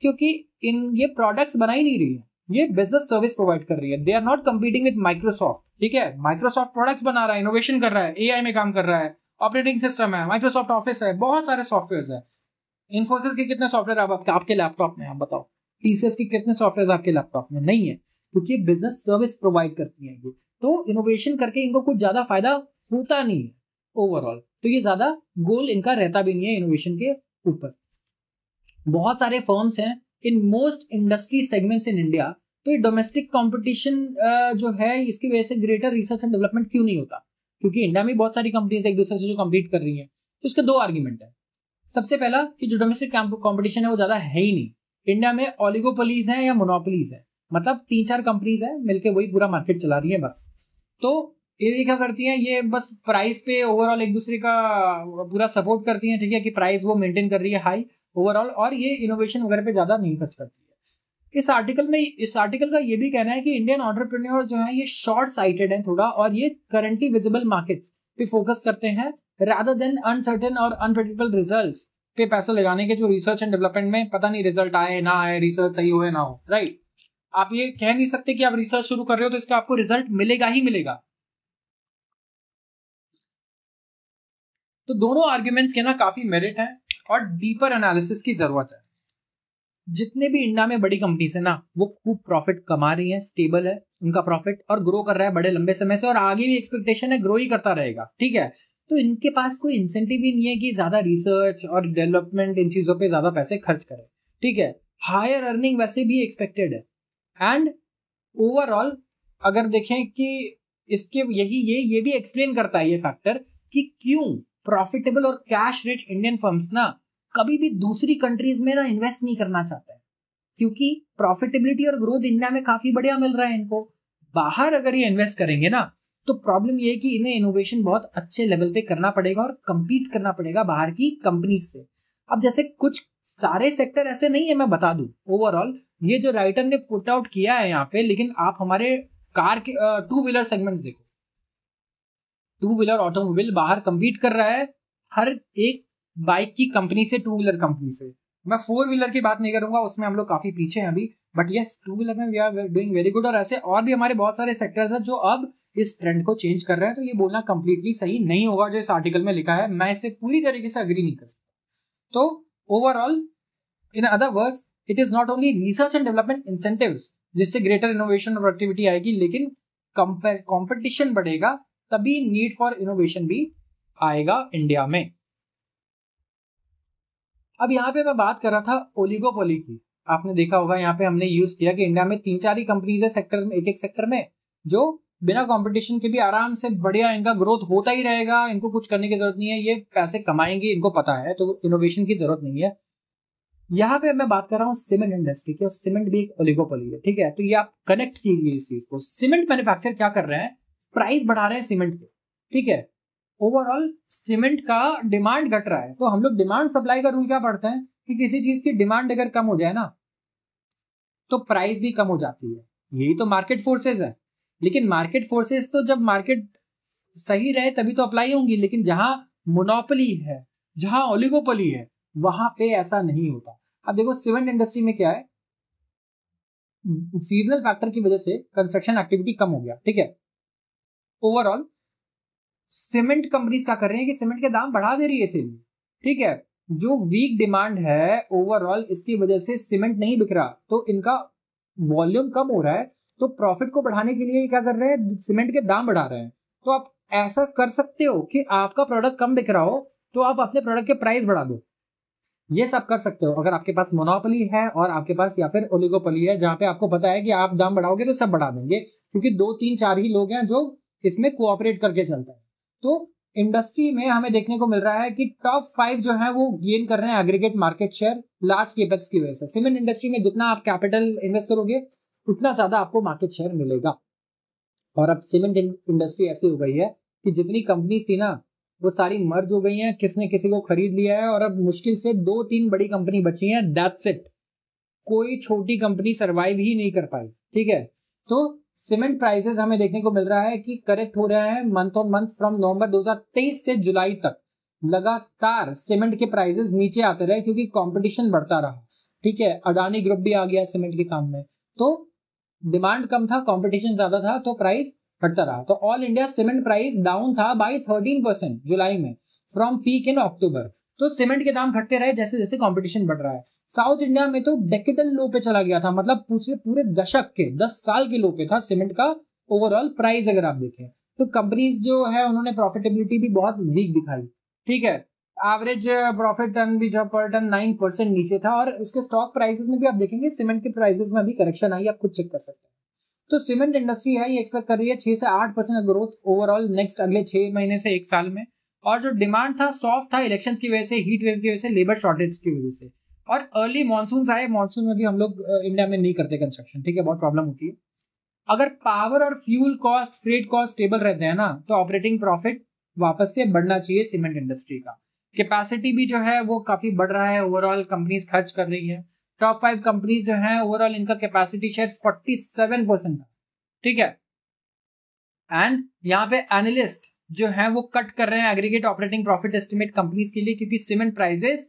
क्योंकि इन ये प्रोडक्ट्स बना ही नहीं रही है ये बिजनेस सर्विस प्रोवाइड कर रही है they are not competing with Microsoft ठीक है माइक्रोसॉफ्ट प्रोडक्ट्स बना रहा है इनोवेशन कर रहा है ए में काम कर रहा है ऑपरेटिंग सिस्टम है माइक्रोसॉफ्ट ऑफिस है बहुत सारे सॉफ्टवेयर है इन्फोसिस के कितने सॉफ्टवेयर आप, आपके लैपटॉप में आप बताओ टीसीएस के कितने सॉफ्टवेयर आपके लैपटॉप में नहीं है क्योंकि तो बिजनेस सर्विस प्रोवाइड करती है ये तो इनोवेशन करके इनको कुछ ज्यादा फायदा होता नहीं है ओवरऑल तो ये ज्यादा गोल इनका रहता भी नहीं है इनोवेशन के ऊपर बहुत सारे फर्म्स हैं in most industry segments in India तो ये डोमेस्टिक कंपटीशन जो है इसकी वजह से ग्रेटर रिसर्च एंड डेवलपमेंट क्यों नहीं होता क्योंकि इंडिया में बहुत सारी कंपनीज एक दूसरे से जो कम्पीट कर रही हैं तो इसके दो आर्ग्यूमेंट है सबसे पहला कि जो डोमेस्टिक कॉम्पिटिशन है वो ज़्यादा है ही नहीं इंडिया में ऑलिगोपोलीज हैं या मोनोपोलीज हैं मतलब तीन चार कंपनीज हैं मिलके वही पूरा मार्केट चला रही है बस तो ये क्या करती हैं ये बस प्राइस पे ओवरऑल एक दूसरे का पूरा सपोर्ट करती हैं ठीक है कि प्राइस वो मेंटेन कर रही है हाई ओवरऑल और ये इनोवेशन वगैरह पे ज़्यादा नहीं खर्च करती है इस आर्टिकल में इस आर्टिकल का ये भी कहना है कि इंडियन ऑन्टरप्रेन्योर जो है ये शॉर्ट साइटेड हैं थोड़ा और ये करंटली विजिबल मार्केट्स पे फोकस करते हैं रादर देन अनसर्टेन और अनप्रडिक्टेबल रिजल्ट्स पे पैसा लगाने के जो रिसर्च एंड डेवलपमेंट में पता नहीं रिजल्ट आए ना आए रिसर्च सही हो या ना हो राइट आप ये कह नहीं सकते कि आप रिसर्च शुरू कर रहे हो तो इसका आपको रिजल्ट मिलेगा ही मिलेगा तो दोनों आर्ग्यूमेंट्स के ना काफी मेरिट है और डीपर एनालिसिस की जरूरत है जितने भी इंडिया में बड़ी कंपनीज है ना वो खूब प्रॉफिट कमा रही है स्टेबल है उनका प्रॉफिट और ग्रो कर रहा है बड़े लंबे समय से और आगे भी एक्सपेक्टेशन है ग्रो ही करता रहेगा ठीक है तो इनके पास कोई इंसेंटिव ही नहीं है कि ज्यादा रिसर्च और डेवलपमेंट इन चीजों पर ज्यादा पैसे खर्च करें ठीक है हायर अर्निंग वैसे भी एक्सपेक्टेड है एंड ओवरऑल अगर देखें कि इसके यही ये ये भी एक्सप्लेन करता है ये फैक्टर कि क्यों प्रॉफिटेबल और कैश रिच इंडियन फर्म्स ना कभी भी दूसरी कंट्रीज में ना इन्वेस्ट नहीं करना चाहते क्योंकि प्रॉफिटेबिलिटी और ग्रोथ इंडिया में काफी बढ़िया मिल रहा है इनको बाहर अगर ये इन्वेस्ट करेंगे ना तो प्रॉब्लम ये है कि इन्हें इनोवेशन बहुत अच्छे लेवल पे करना पड़ेगा और कम्पीट करना पड़ेगा बाहर की कंपनीज से अब जैसे कुछ सारे सेक्टर ऐसे नहीं है मैं बता दूं ओवरऑल ये जो राइटर ने पुट आउट किया है यहाँ पे लेकिन आप हमारे कार के टू व्हीलर सेगमेंट देखो टू व्हीलर ऑटोमोबाइल बाहर कम्पीट कर रहा है हर एक बाइक की कंपनी से टू व्हीलर कंपनी से मैं फोर व्हीलर की बात नहीं करूंगा उसमें हम लोग काफी पीछे हैं अभी बट यस टू व्हीलर में we are doing very good और ऐसे और भी हमारे बहुत सारे सेक्टर्स हैं जो अब इस ट्रेंड को चेंज कर रहे हैं तो ये बोलना कंप्लीटली सही नहीं होगा जो इस आर्टिकल में लिखा है मैं इसे पूरी तरीके से अग्री नहीं कर सकता तो overall in other words it is not only research and development incentive जिससे ग्रेटर इनोवेशन और प्रोडक्टिविटी आएगी लेकिन कॉम्पिटिशन बढ़ेगा तभी नीड फॉर इनोवेशन भी आएगा इंडिया में अब यहाँ पे मैं बात कर रहा था ओलिगोपोली की आपने देखा होगा यहाँ पे हमने यूज किया कि इंडिया में तीन चार ही कंपनीज है सेक्टर में एक एक सेक्टर में जो बिना कंपटीशन के भी आराम से बढ़िया इनका ग्रोथ होता ही रहेगा इनको कुछ करने की जरूरत नहीं है ये पैसे कमाएंगे इनको पता है तो इनोवेशन की जरूरत नहीं है यहाँ पे मैं बात कर रहा हूँ सीमेंट इंडस्ट्री की और सीमेंट भी एक ओलिगोपोली है ठीक है तो ये आप कनेक्ट कीजिए इस चीज को सीमेंट मैन्युफैक्चर क्या कर रहे हैं प्राइस बढ़ा रहे हैं सीमेंट के ठीक है ओवरऑल सीमेंट का डिमांड घट रहा है तो हम लोग डिमांड सप्लाई का रूल क्या पढ़ते हैं कि किसी चीज की डिमांड अगर कम हो जाए ना तो प्राइस भी कम हो जाती है यही तो मार्केट फोर्सेस है लेकिन मार्केट फोर्सेस तो जब मार्केट सही रहे तभी तो अप्लाई होंगी लेकिन जहां मोनोपली है जहां ओलिगोपली है वहां पे ऐसा नहीं होता अब देखो सीमेंट इंडस्ट्री में क्या है सीजनल फैक्टर की वजह से कंस्ट्रक्शन एक्टिविटी कम हो गया ठीक है ओवरऑल सीमेंट कंपनीज का कर रहे हैं कि सीमेंट के दाम बढ़ा दे रही है इसीलिए ठीक है जो वीक डिमांड है ओवरऑल इसकी वजह से सीमेंट नहीं बिक रहा तो इनका वॉल्यूम कम हो रहा है तो प्रॉफिट को बढ़ाने के लिए क्या कर रहे हैं सीमेंट के दाम बढ़ा रहे हैं तो आप ऐसा कर सकते हो कि आपका प्रोडक्ट कम बिक रहा हो तो आप अपने प्रोडक्ट के प्राइस बढ़ा दो ये सब कर सकते हो अगर आपके पास मोनोपली है और आपके पास या फिर ओलिगोपली है जहां पे आपको पता है कि आप दाम बढ़ाओगे तो सब बढ़ा देंगे क्योंकि दो तीन चार ही लोग हैं जो इसमें कोऑपरेट करके चलता है तो इंडस्ट्री में हमें देखने को मिल रहा है कि टॉप फाइव जो है वो गेन कर रहे हैं aggregate market share large capex की वजह से सीमेंट इंडस्ट्री में जितना आप कैपिटल इन्वेस्ट करोगे उतना ज्यादा आपको मार्केट शेयर मिलेगा और अब सीमेंट इंडस्ट्री ऐसी हो गई है कि जितनी कंपनीज थी ना वो सारी मर्ज हो गई हैं किसने किसी को खरीद लिया है और अब मुश्किल से दो तीन बड़ी कंपनी बची हैं दैट्स इट कोई छोटी कंपनी सरवाइव ही नहीं कर पाई ठीक है तो सीमेंट प्राइसेस हमें देखने को मिल रहा है कि करेक्ट हो रहा है month on month from November 2023 से जुलाई तक लगातार सीमेंट के प्राइसेस नीचे आते रहे क्योंकि कंपटीशन बढ़ता रहा ठीक है अडानी ग्रुप भी आ गया सीमेंट के काम में तो डिमांड कम था कंपटीशन ज्यादा था तो प्राइस घटता रहा तो all India cement price down था बाई थर्टीन परसेंट जुलाई में फ्रॉम पीक इन अक्टूबर तो सीमेंट के दाम घटते रहे जैसे जैसे कॉम्पिटिशन बढ़ रहा है साउथ इंडिया में तो डेकेडल लो पे चला गया था मतलब पूछे पूरे दशक के दस साल के लो पे था सीमेंट का ओवरऑल प्राइस अगर आप देखें तो कंपनीज जो है उन्होंने प्रॉफिटेबिलिटी भी बहुत वीक दिखाई ठीक है एवरेज प्रॉफिट टर्न भी जो पर टन नाइन परसेंट नीचे था और उसके स्टॉक प्राइसेस में भी आप देखेंगे सीमेंट के प्राइसेस में अभी करेक्शन आई आप खुद चेक कर सकते हैं तो सीमेंट इंडस्ट्री है ये एक्सपेक्ट कर रही है छह से आठ परसेंट ग्रोथ ओवरऑल नेक्स्ट अगले छह महीने से एक साल में और जो डिमांड था सॉफ्ट था इलेक्शन की वजह से हीट वेव की वजह से लेबर शॉर्टेज की वजह से और अर्ली मानसून आए मानसून में भी हम लोग इंडिया में नहीं करते कंस्ट्रक्शन ठीक है बहुत प्रॉब्लम होती है अगर पावर और fuel cost freight cost stable रहते हैं ना तो ऑपरेटिंग प्रॉफिट वापस से बढ़ना चाहिए सीमेंट इंडस्ट्री का कैपेसिटी भी जो है वो काफ़ी बढ़ रहा है ओवरऑल कंपनीज खर्च कर रही है टॉप फाइव कंपनीज जो है ओवरऑल इनका capacity share forty seven percent का ठीक है एंड यहाँ पे एनालिस्ट जो है वो कट कर रहे हैं aggregate operating profit estimate companies के लिए क्योंकि सीमेंट प्राइजेस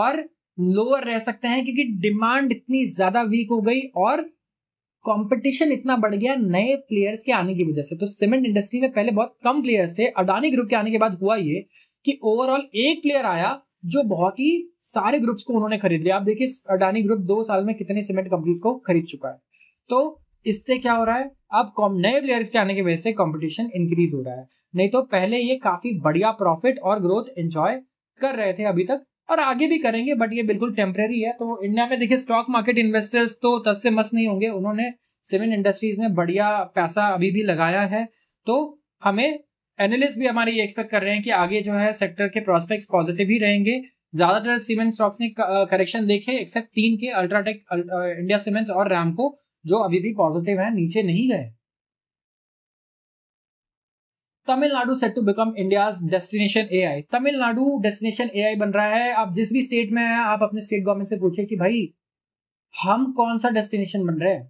और लोअर रह सकते हैं क्योंकि डिमांड इतनी ज्यादा वीक हो गई और कंपटीशन इतना बढ़ गया नए प्लेयर्स के आने की वजह से तो सीमेंट इंडस्ट्री में पहले बहुत कम प्लेयर्स थे अडानी ग्रुप के आने के बाद हुआ ये कि ओवरऑल एक प्लेयर आया जो बहुत ही सारे ग्रुप्स को उन्होंने खरीद लिया आप देखिए अडानी ग्रुप दो साल में कितने सीमेंट कंपनीज को खरीद चुका है तो इससे क्या हो रहा है अब नए प्लेयर्स के आने की वजह से कॉम्पिटिशन इंक्रीज हो रहा है नहीं तो पहले ये काफी बढ़िया प्रॉफिट और ग्रोथ एंजॉय कर रहे थे अभी तक और आगे भी करेंगे बट ये बिल्कुल टेम्प्रेरी है तो इंडिया में देखिए स्टॉक मार्केट इन्वेस्टर्स तो तस से मस्त नहीं होंगे उन्होंने सिविल इंडस्ट्रीज में बढ़िया पैसा अभी भी लगाया है तो हमें एनालिस्ट भी हमारे ये एक्सपेक्ट कर रहे हैं कि आगे जो है सेक्टर के प्रोस्पेक्ट्स पॉजिटिव ही रहेंगे ज्यादातर सीमेंट स्टॉक्स ने करेक्शन देखे एक्सेप्ट तीन के अल्ट्राटेक इंडिया सीमेंट्स और रैम को जो अभी भी पॉजिटिव है नीचे नहीं गए Tamil Nadu set to become India destination AI Tamil Nadu destination A I बन रहा है आप जिस भी स्टेट में हैं आप अपने स्टेट गवर्नमेंट से पूछे कि भाई हम कौन सा डेस्टिनेशन बन रहे हैं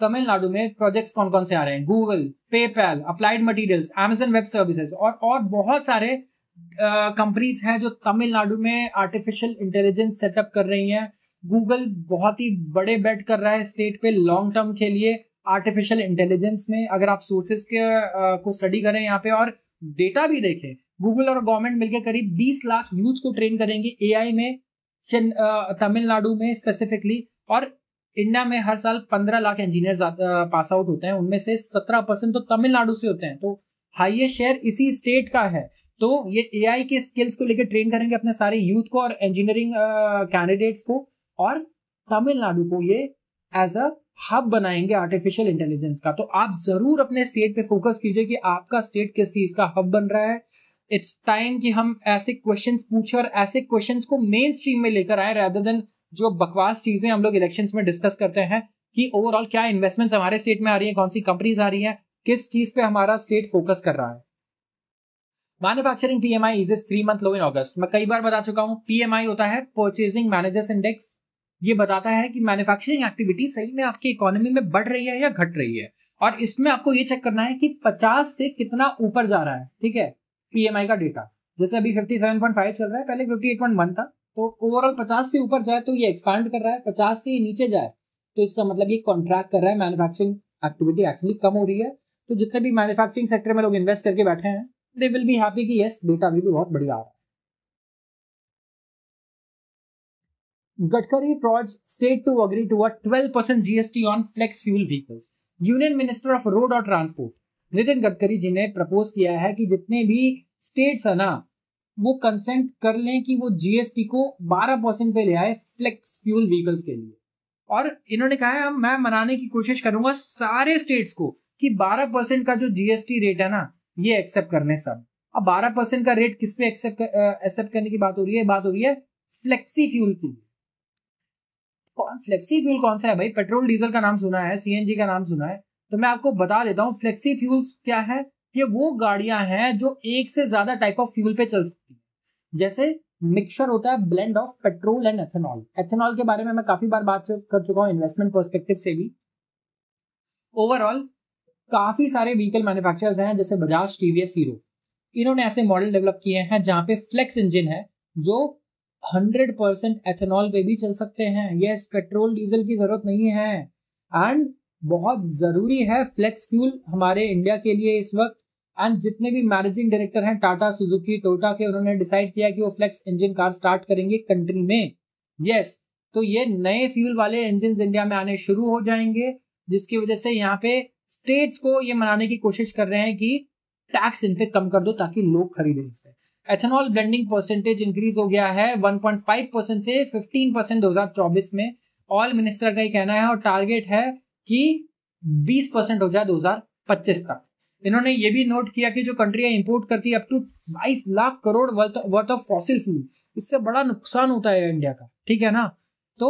तमिलनाडु में प्रोजेक्ट्स कौन कौन से आ रहे हैं Google PayPal applied materials Amazon web services और और बहुत सारे कंपनीज uh, हैं जो तमिलनाडु में आर्टिफिशियल इंटेलिजेंस सेटअप कर रही हैं गूगल बहुत ही बड़े बेट कर रहा है स्टेट पे लॉन्ग टर्म के लिए आर्टिफिशियल इंटेलिजेंस में अगर आप सोर्सेज के आ, को स्टडी करें यहाँ पे और डेटा भी देखें गूगल और गवर्नमेंट मिलकर करीब 20 लाख यूथ को ट्रेन करेंगे एआई में चेन तमिलनाडु में स्पेसिफिकली और इंडिया में हर साल 15 लाख इंजीनियर पास आउट होते हैं उनमें से 17 परसेंट तो तमिलनाडु से होते हैं तो हाईएस्ट शेयर इसी स्टेट का है तो ये एआई के स्किल्स को लेकर ट्रेन करेंगे अपने सारे यूथ को और इंजीनियरिंग कैंडिडेट्स को और तमिलनाडु को ये एज अ हब बनाएंगे आर्टिफिशियल इंटेलिजेंस का तो आप जरूर अपने स्टेट पे फोकस कीजिए कि आपका स्टेट किस चीज का हब बन रहा है इट्स टाइम कि हम ऐसे क्वेश्चन पूछे और ऐसे क्वेश्चन को मेन स्ट्रीम में लेकर आए रेदर देन जो बकवास चीजें हम लोग इलेक्शन में डिस्कस करते हैं कि ओवरऑल क्या इन्वेस्टमेंट्स हमारे स्टेट में आ रही है कौन सी कंपनीज आ रही है किस चीज पे हमारा स्टेट फोकस कर रहा है manufacturing PMI is three month low in August मैं कई बार बता चुका हूँ पीएमआई होता है परचेजिंग मैनेजर्स इंडेक्स ये बताता है कि मैन्युफैक्चरिंग एक्टिविटी सही में आपकी इकोनॉमी में बढ़ रही है या घट रही है और इसमें आपको ये चेक करना है कि 50 से कितना ऊपर जा रहा है ठीक है पीएमआई का डेटा जैसे अभी 57.5 चल रहा है पहले 58.1 था तो ओवरऑल 50 से ऊपर जाए तो ये एक्सपांड कर रहा है 50 से नीचे जाए तो इसका मतलब ये कॉन्ट्रैक्ट कर रहा है मैनुफेक्चरिंग एक्टिविटी एक्चुअली कम हो रही है तो जितने भी मैन्युफैक्चरिंग सेक्टर में लोग इन्वेस्ट करके बैठे हैं दे विल भी हैप्पी कि यस डेटा अभी भी बहुत बढ़िया आ रहा है Gadkari prods state to agree to a 12% GST on flex fuel vehicles. Union Minister of Road और Transport Nitin Gadkari ji ne propose kiya hai ki jitne bhi states hai na वो कंसेंट कर लें कि वो जीएसटी को 12 परसेंट पे ले आए फ्लेक्स फ्यूल व्हीकल्स के लिए और इन्होंने कहा है मैं मनाने की कोशिश करूंगा सारे स्टेट्स को कि 12 परसेंट का जो जीएसटी रेट है ना ये एक्सेप्ट करने सब अब 12 परसेंट का रेट किस पे एक्सेप्ट एक्सेप्ट करने की बात हो रही है बात हो रही है फ्लेक्सी फ्यूल की फ्लेक्सी फ्यूल कौन सा है भाई पेट्रोल डीजल का नाम सुना है सीएनजी का नाम सुना है तो मैं आपको बता देता हूँ फ्लेक्सी फ्यूल क्या है ये वो गाड़ियां हैं जो एक से ज्यादा टाइप ऑफ फ्यूल पे चल सकती है जैसे मिक्सचर होता है blend of petrol and ethanol ethanol के बारे में मैं काफी बार बात कर चुका हूँ इन्वेस्टमेंट परस्पेक्टिव से भी ओवरऑल काफी सारे व्हीकल मैन्युफैक्चरर्स हैं जैसे बजाज टीवीएस हीरो इन्होंने ऐसे मॉडल डेवलप किए हैं जहाँ पे फ्लेक्स इंजन है जो हंड्रेड परसेंट एथेनॉल पे भी चल सकते हैं यस पेट्रोल डीजल की जरूरत नहीं है एंड बहुत ज़रूरी है फ्लेक्स फ्यूल हमारे इंडिया के लिए इस वक्त एंड जितने भी मैनेजिंग डायरेक्टर हैं टाटा सुजुकी टोटा के उन्होंने डिसाइड किया कि वो फ्लेक्स इंजन कार स्टार्ट करेंगे कंट्री में यस तो ये नए फ्यूल वाले इंजन इंडिया में आने शुरू हो जाएंगे जिसकी वजह से यहाँ पे स्टेट्स को ये मनाने की कोशिश कर रहे हैं कि टैक्स इन पे कम कर दो ताकि लोग खरीदें इसे एथेनॉल ब्लेंडिंग परसेंटेज इंक्रीज हो गया है 1.5 परसेंट से 15 परसेंट दो में ऑल मिनिस्टर का ही कहना है और टारगेट है कि 20 परसेंट हो जाए 2025 तक इन्होंने ये भी नोट किया कि जो कंट्रियां इंपोर्ट करती है अप टू बाईस lakh crore worth of fossil fuel इससे बड़ा नुकसान होता है इंडिया का ठीक है ना तो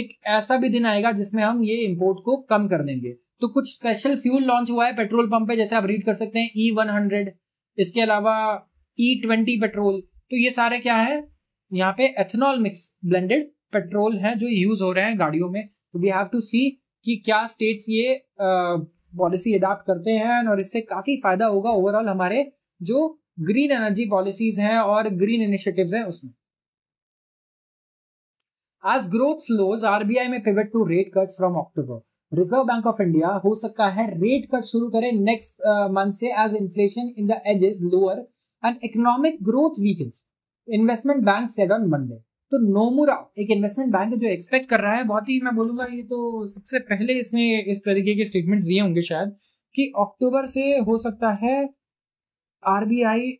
एक ऐसा भी दिन आएगा जिसमें हम ये इम्पोर्ट को कम कर देंगे तो कुछ स्पेशल फ्यूल लॉन्च हुआ है पेट्रोल पंप पे जैसे आप रीड कर सकते हैं ई वन हंड्रेड इसके अलावा ई ट्वेंटी पेट्रोल तो ये सारे क्या है यहाँ पे एथेनॉल मिक्स ब्लेंडेड पेट्रोल है जो यूज हो रहे हैं गाड़ियों में तो वी हैव टू सी कि क्या स्टेट्स ये पॉलिसी अडाप्ट करते हैं और इससे काफ़ी फायदा होगा ओवरऑल हमारे जो ग्रीन एनर्जी पॉलिसीज हैं और ग्रीन इनिशिएटिव हैं उसमें आज ग्रोथ स्लोज आरबीआई में pivot to rate cuts from October Reserve Bank of India हो सकता है रेट कट शुरू करें नेक्स्ट मंथ से as inflation in the ages lower and economic growth weakens investment bank said on Monday तो नोमुरा एक इन्वेस्टमेंट बैंक जो एक्सपेक्ट कर रहा है बहुत ही मैं बोलूंगा ये तो सबसे पहले इसने इस तरीके के स्टेटमेंट्स दिए होंगे शायद कि अक्टूबर से हो सकता है आरबीआई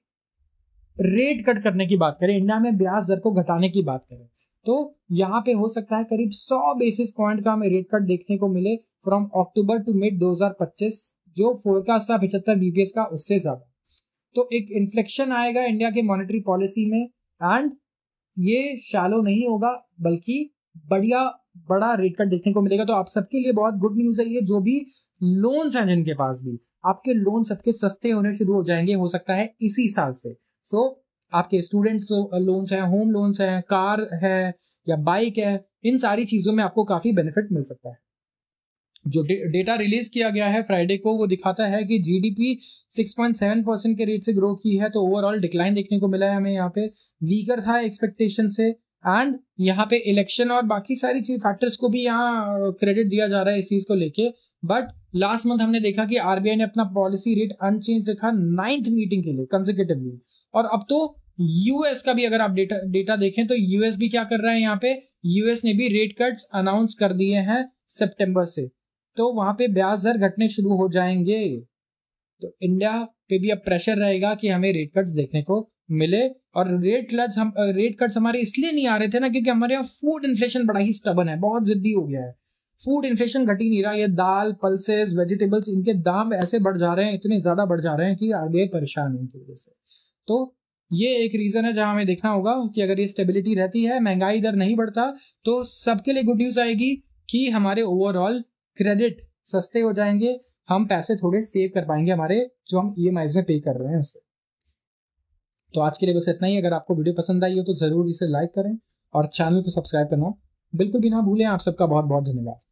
रेट कट करने की बात करें इंडिया में ब्याज दर को घटाने की बात करें तो यहाँ पे हो सकता है करीब 100 बेसिस पॉइंट का हमें रेट कट देखने को मिले फ्रॉम अक्टूबर टू मिड 2025 जो फोरकास्ट था पिछहत्तर बीपीएस का उससे ज्यादा तो एक इन्फ्लेक्शन आएगा इंडिया के मॉनेटरी पॉलिसी में एंड ये शैलो नहीं होगा बल्कि बढ़िया बड़ा रेट कट देखने को मिलेगा तो आप सबके लिए बहुत गुड न्यूज़ है ये जो भी लोन्स हैं जिनके पास भी आपके लोन सबके सस्ते होने शुरू हो जाएंगे हो सकता है इसी साल से सो so, आपके स्टूडेंट लोन्स हैं होम लोन्स हैं कार है या बाइक है इन सारी चीज़ों में आपको काफ़ी बेनिफिट मिल सकता है जो डेटा रिलीज किया गया है फ्राइडे को वो दिखाता है कि जीडीपी 6.7 परसेंट के रेट से ग्रो की है तो ओवरऑल डिक्लाइन देखने को मिला है हमें यहाँ पे वीकर था एक्सपेक्टेशन से एंड यहाँ पे इलेक्शन और बाकी सारी चीज फैक्टर्स को भी यहाँ क्रेडिट दिया जा रहा है इस चीज को लेके बट लास्ट मंथ हमने देखा कि आरबीआई ने अपना पॉलिसी रेट अनचेंज रखा नाइन्थ मीटिंग के लिए कंजिकेटिवली और अब तो यूएस का भी अगर आप डेटा डेटा देखें तो यूएस भी क्या कर रहा है यहाँ पे यूएस ने भी रेट कट्स अनाउंस कर दिए हैं सेप्टेम्बर से तो वहां पे ब्याज दर घटने शुरू हो जाएंगे तो इंडिया पे भी अब प्रेशर रहेगा कि हमें रेट कट्स देखने को मिले और रेट कट्स हम रेट कट्स हमारे इसलिए नहीं आ रहे थे ना क्योंकि हमारे यहाँ फूड इन्फ्लेशन बड़ा ही स्टबन है बहुत ज़िद्दी हो गया है फूड इन्फ्लेशन घट ही नहीं रहा ये दाल पल्सेस वेजिटेबल्स इनके दाम ऐसे बढ़ जा रहे हैं इतने ज़्यादा बढ़ जा रहे हैं कि आगे परेशान है इनकी वजह से तो ये एक रीज़न है जहाँ हमें देखना होगा कि अगर ये स्टेबिलिटी रहती है महंगाई दर नहीं बढ़ता तो सबके लिए गुड न्यूज़ आएगी कि हमारे ओवरऑल क्रेडिट सस्ते हो जाएंगे हम पैसे थोड़े सेव कर पाएंगे हमारे जो हम ई में पे कर रहे हैं उससे तो आज के लिए बस इतना ही अगर आपको वीडियो पसंद आई हो तो ज़रूर इसे लाइक करें और चैनल को सब्सक्राइब करना बिल्कुल भी ना भूलें आप सबका बहुत बहुत धन्यवाद